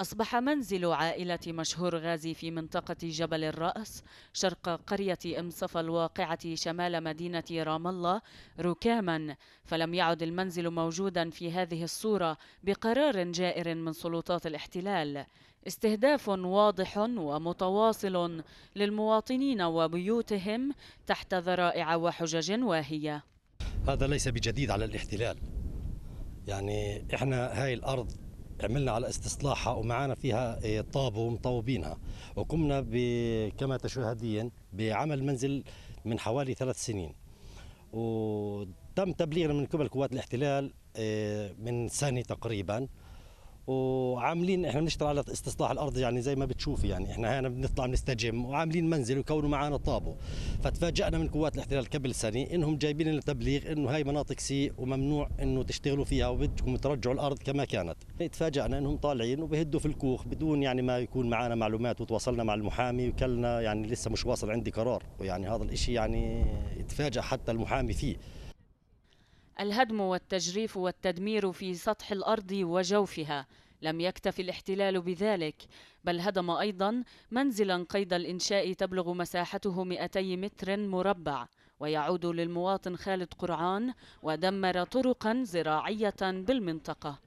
أصبح منزل عائلة مشهور غازي في منطقة جبل الرأس شرق قرية إمصفى الواقعة شمال مدينة رام الله ركاما فلم يعد المنزل موجودا في هذه الصورة بقرار جائر من سلطات الاحتلال استهداف واضح ومتواصل للمواطنين وبيوتهم تحت ذرائع وحجج واهية هذا ليس بجديد على الاحتلال يعني احنا هاي الارض عملنا على استصلاحها ومعانا فيها إيه، طاب ومطوبينها وقمنا كما تشاهدين بعمل منزل من حوالي ثلاث سنين وتم تبليغنا من قبل قوات الاحتلال إيه، من سنه تقريبا وعاملين احنا بنشتغل على استصلاح الارض يعني زي ما بتشوفي يعني احنا هنا بنطلع بنستجم وعاملين منزل وكونوا معنا طابو فتفاجئنا من قوات الاحتلال قبل سنه انهم جايبين لنا تبليغ انه هاي مناطق سي وممنوع انه تشتغلوا فيها وبدكم ترجعوا الارض كما كانت تفاجئنا انهم طالعين وبهدوا في الكوخ بدون يعني ما يكون معنا معلومات وتواصلنا مع المحامي وكلنا يعني لسه مش واصل عندي قرار ويعني هذا الشيء يعني تفاجئ حتى المحامي فيه الهدم والتجريف والتدمير في سطح الارض وجوفها لم يكتف الاحتلال بذلك بل هدم ايضا منزلا قيد الانشاء تبلغ مساحته 200 متر مربع ويعود للمواطن خالد قرعان ودمر طرقا زراعيه بالمنطقه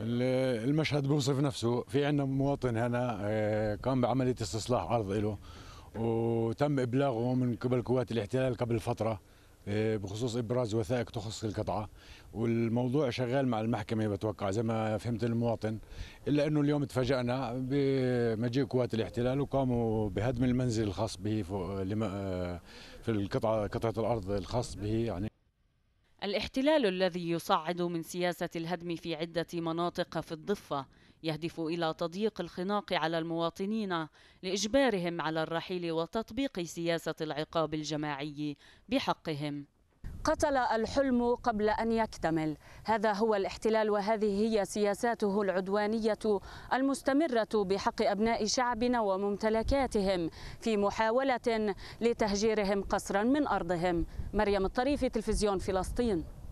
المشهد بوصف نفسه في عندنا مواطن هنا آه، قام بعمليه استصلاح ارض له وتم ابلاغه من قبل قوات الاحتلال قبل فتره آه، بخصوص ابراز وثائق تخص القطعه والموضوع شغال مع المحكمه بتوقع زي ما فهمت المواطن الا انه اليوم تفاجئنا بمجيء قوات الاحتلال وقاموا بهدم المنزل الخاص به آه، في القطعه قطعه الارض الخاص به يعني الاحتلال الذي يصعد من سياسة الهدم في عدة مناطق في الضفة يهدف إلى تضييق الخناق على المواطنين لإجبارهم على الرحيل وتطبيق سياسة العقاب الجماعي بحقهم قتل الحلم قبل ان يكتمل هذا هو الاحتلال وهذه هي سياساته العدوانيه المستمره بحق ابناء شعبنا وممتلكاتهم في محاوله لتهجيرهم قسرا من ارضهم مريم الطريف تلفزيون فلسطين